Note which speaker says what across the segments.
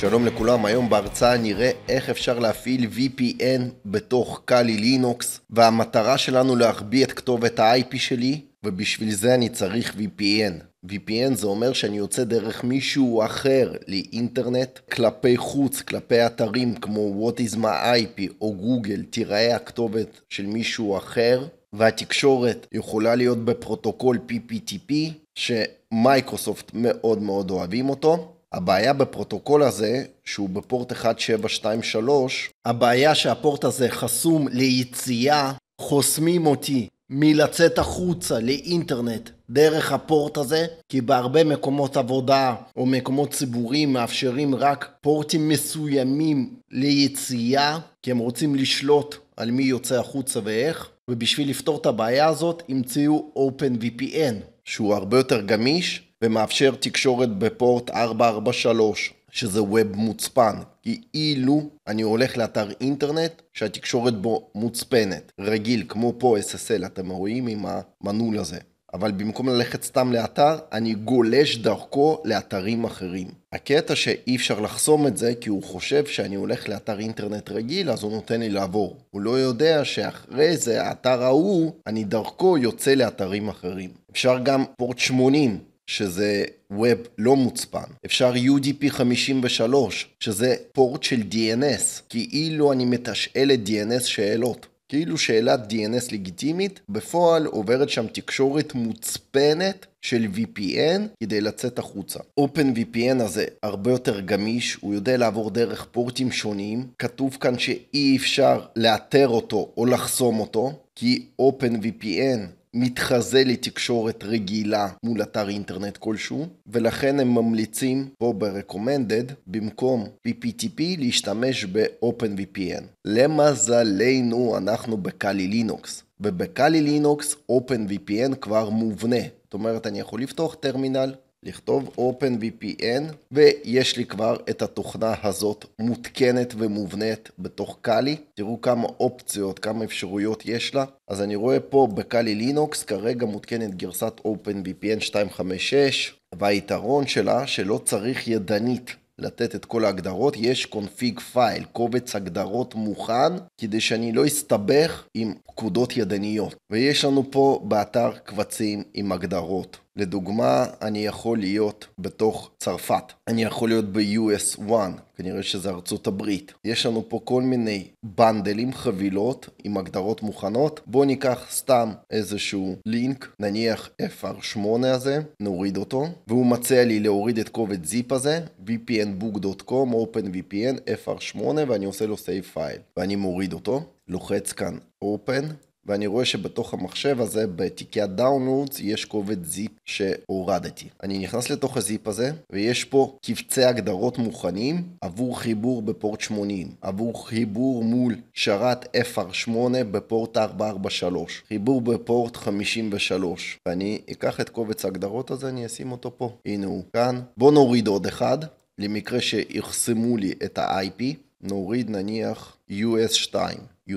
Speaker 1: שלום לכולם, היום בהרצאה נראה איך אפשר להפעיל VPN בתוך קאלי לינוקס והמטרה שלנו להחביא את כתובת ה-IP שלי ובשביל זה אני צריך VPN. VPN זה אומר שאני יוצא דרך מישהו אחר לאינטרנט כלפי חוץ, כלפי אתרים כמו What is my IP או גוגל, תיראה הכתובת של מישהו אחר והתקשורת יכולה להיות בפרוטוקול PPTP שמייקרוסופט מאוד מאוד אוהבים אותו הבעיה בפרוטוקול הזה, שהוא בפורט 1723, הבעיה שהפורט הזה חסום ליציאה, חוסמים אותי מלצאת החוצה לאינטרנט דרך הפורט הזה, כי בהרבה מקומות עבודה או מקומות ציבוריים מאפשרים רק פורטים מסוימים ליציאה, כי הם רוצים לשלוט על מי יוצא החוצה ואיך, ובשביל לפתור את הבעיה הזאת המציאו OpenVPN, שהוא הרבה יותר גמיש ומאפשר תקשורת בפורט 443, שזה ווב מוצפן, כי אילו אני הולך לאתר אינטרנט שהתקשורת בו מוצפנת, רגיל, כמו פה SSL, אתם רואים עם המנעול הזה. אבל במקום ללכת סתם לאתר, אני גולש דרכו לאתרים אחרים. הקטע שאי אפשר לחסום את זה, כי הוא חושב שאני הולך לאתר אינטרנט רגיל, אז הוא נותן לי לעבור. הוא לא יודע שאחרי זה, האתר ההוא, אני דרכו יוצא לאתרים אחרים. אפשר גם פורט 80, שזה ווב לא מוצפן. אפשר UDP 53, שזה פורט של DNS, כאילו אני מתשאל את DNS שאלות. כאילו שאלת DNS לגיטימית, בפועל עוברת שם תקשורת מוצפנת של VPN כדי לצאת החוצה. OpenVPN הזה הרבה יותר גמיש, הוא יודע לעבור דרך פורטים שונים. כתוב כאן שאי אפשר לאתר אותו או לחסום אותו, כי OpenVPN מתחזה לתקשורת רגילה מול אתר אינטרנט כלשהו, ולכן הם ממליצים פה ב-recommended, במקום PPTP להשתמש ב-OpenVPN. למזלנו, אנחנו בקלי לינוקס. ובקלי לינוקס OpenVPN כבר מובנה. זאת אומרת, אני יכול לפתוח טרמינל, לכתוב OpenVPN, ויש לי כבר את התוכנה הזאת מותקנת ומובנית בתוך קאלי. תראו כמה אופציות, כמה אפשרויות יש לה. אז אני רואה פה בקאלי לינוקס, כרגע מותקנת גרסת OpenVPN 256, והיתרון שלה שלא צריך ידנית לתת את כל ההגדרות, יש קונפיג פייל, קובץ הגדרות מוכן, כדי שאני לא אסתבך עם פקודות ידניות. ויש לנו פה באתר קבצים עם הגדרות. לדוגמה, אני יכול להיות בתוך צרפת, אני יכול להיות ב-US1, כנראה שזה ארצות הברית. יש לנו פה כל מיני בנדלים, חבילות עם הגדרות מוכנות. בואו ניקח סתם איזשהו לינק, נניח FR8 הזה, נוריד אותו, והוא מציע לי להוריד את קובץ זיפ הזה, vpnbook.com, openvpn, FR8, ואני עושה לו save file, ואני מוריד אותו, לוחץ כאן open, ואני רואה שבתוך המחשב הזה, בתיקי הדאונלודס, יש קובץ זיפ שהורדתי. אני נכנס לתוך הזיפ הזה, ויש פה קבצי הגדרות מוכנים עבור חיבור בפורט 80, עבור חיבור מול שרת FR8 בפורט 443, חיבור בפורט 53. ואני אקח את קובץ ההגדרות הזה, אני אשים אותו פה. הנה הוא כאן. בואו נוריד עוד אחד, למקרה שיחסמו לי את ה-IP. נוריד נניח US2.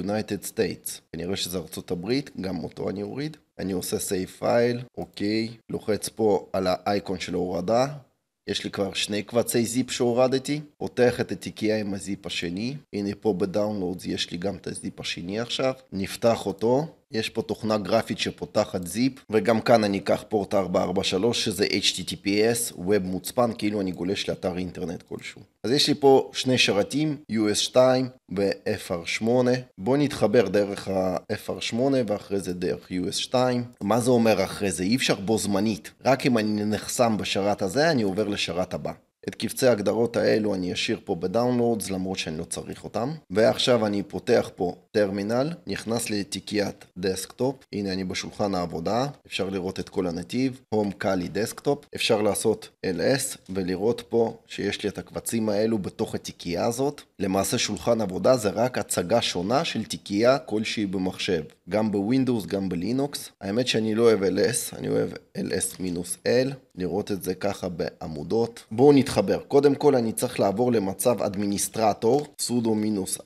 Speaker 1: United States. כנראה שזה ארצות הברית, גם אותו אני אוריד. אני עושה save file, אוקיי, לוחץ פה על האייקון של ההורדה. יש לי כבר שני קבצי זיפ שהורדתי, פותח את התיקייה עם הזיפ השני, הנה פה בדאונלודס יש לי גם את הזיפ השני עכשיו, נפתח אותו, יש פה תוכנה גרפית שפותחת זיפ, וגם כאן אני אקח פורט 443 שזה HTTPS, ווב מוצפן, כאילו אני גולש לאתר אינטרנט כלשהו. אז יש לי פה שני שרתים, US2 ו-FR8. בואו נתחבר דרך ה-FR8 ואחרי זה דרך US2. מה זה אומר אחרי זה? אי אפשר בו זמנית. רק אם אני נחסם בשרת הזה, אני עובר לשרת הבא. את קבצי ההגדרות האלו אני אשאיר פה בדאונלורדס למרות שאני לא צריך אותם. ועכשיו אני פותח פה טרמינל, נכנס לתיקיית דסקטופ, הנה אני בשולחן העבודה, אפשר לראות את כל הנתיב, הום קאלי דסקטופ, אפשר לעשות ls ולראות פה שיש לי את הקבצים האלו בתוך התיקייה הזאת. למעשה שולחן עבודה זה רק הצגה שונה של תיקייה כלשהי במחשב, גם בווינדוס, גם בלינוקס. האמת שאני לא אוהב ls, אני אוהב ls-l, לראות את זה ככה בעמודות. בואו נתחיל. מתחבר. קודם כל אני צריך לעבור למצב אדמיניסטרטור, sudo מינוס i,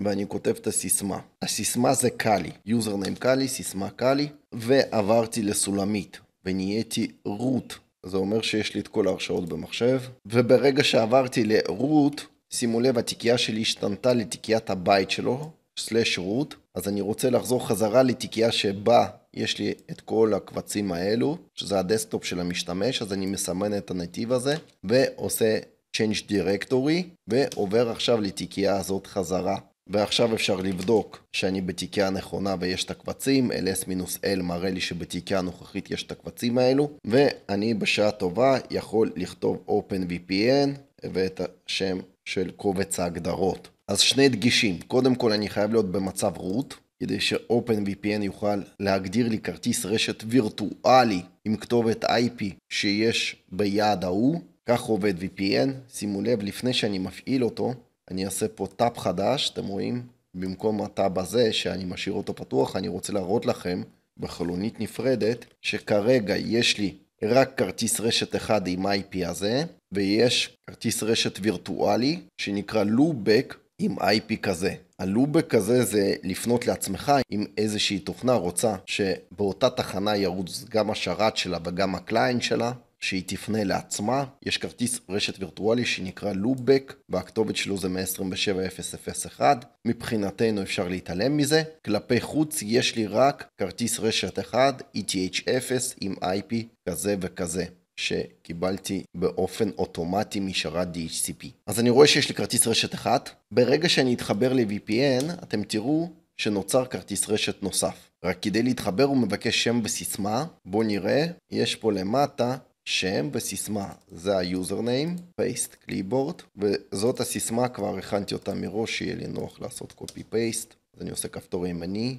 Speaker 1: ואני כותב את הסיסמה. הסיסמה זה קאלי, יוזרניים קאלי, סיסמה קאלי, ועברתי לסולמית, ונהייתי root. זה אומר שיש לי את כל ההרשאות במחשב, וברגע שעברתי ל-root, שימו לב, התיקייה שלי השתנתה לתיקיית הבית שלו, סלאש root, אז אני רוצה לחזור חזרה לתיקייה שבה יש לי את כל הקבצים האלו, שזה הדסקטופ של המשתמש, אז אני מסמן את הנתיב הזה, ועושה Change Directory, ועובר עכשיו לתיקייה הזאת חזרה. ועכשיו אפשר לבדוק שאני בתיקייה נכונה ויש את הקבצים, ls-l מראה לי שבתיקייה הנוכחית יש את הקבצים האלו, ואני בשעה טובה יכול לכתוב OpenVPN ואת השם של קובץ ההגדרות. אז שני דגישים, קודם כל אני חייב להיות במצב root, כדי שאופן VPN יוכל להגדיר לי כרטיס רשת וירטואלי עם כתובת IP שיש ביעד ההוא. כך עובד VPN, שימו לב, לפני שאני מפעיל אותו, אני אעשה פה טאפ חדש, אתם רואים? במקום הטאב הזה שאני משאיר אותו פתוח, אני רוצה להראות לכם בחלונית נפרדת, שכרגע יש לי רק כרטיס רשת אחד עם IP הזה, ויש כרטיס רשת וירטואלי שנקרא לובק עם IP כזה. הלובק הזה זה לפנות לעצמך עם איזושהי תוכנה רוצה שבאותה תחנה ירוץ גם השרת שלה וגם הקליינט שלה. שהיא תפנה לעצמה, יש כרטיס רשת וירטואלי שנקרא לובק, והכתובת שלו זה מ-27001, מבחינתנו אפשר להתעלם מזה. כלפי חוץ יש לי רק כרטיס רשת אחד, ETH0 עם IP כזה וכזה. שקיבלתי באופן אוטומטי משרת DHCP. אז אני רואה שיש לי כרטיס רשת אחת. ברגע שאני אתחבר ל-VPN, אתם תראו שנוצר כרטיס רשת נוסף. רק כדי להתחבר הוא מבקש שם וסיסמה. בואו נראה, יש פה למטה שם וסיסמה, זה היוזרניים, פייסט, קליבורד, וזאת הסיסמה, כבר הכנתי אותה מראש, שיהיה לי נוח לעשות קופי פייסט, אז אני עושה כפתור ימני,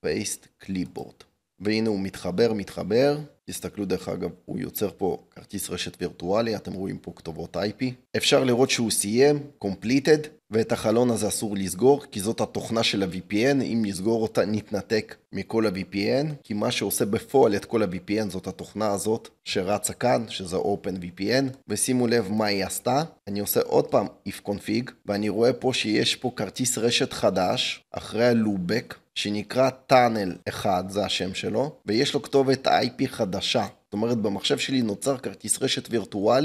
Speaker 1: פייסט, קליבורד. והנה הוא מתחבר, מתחבר. תסתכלו דרך אגב, הוא יוצר פה כרטיס רשת וירטואלי, אתם רואים פה כתובות IP. אפשר לראות שהוא סיים, completed, ואת החלון הזה אסור לסגור, כי זאת התוכנה של ה-VPN, אם נסגור אותה נתנתק מכל ה-VPN, כי מה שעושה בפועל את כל ה-VPN זאת התוכנה הזאת שרצה כאן, שזה OpenVPN, ושימו לב מה היא עשתה, אני עושה עוד פעם if config, ואני רואה פה שיש פה כרטיס רשת חדש, אחרי הלובק, שנקרא tunnel 1, זה השם שלו, ויש לו כתובת IP חדשה. זאת אומרת, במחשב שלי נוצר כרטיס רשת וירטואלי.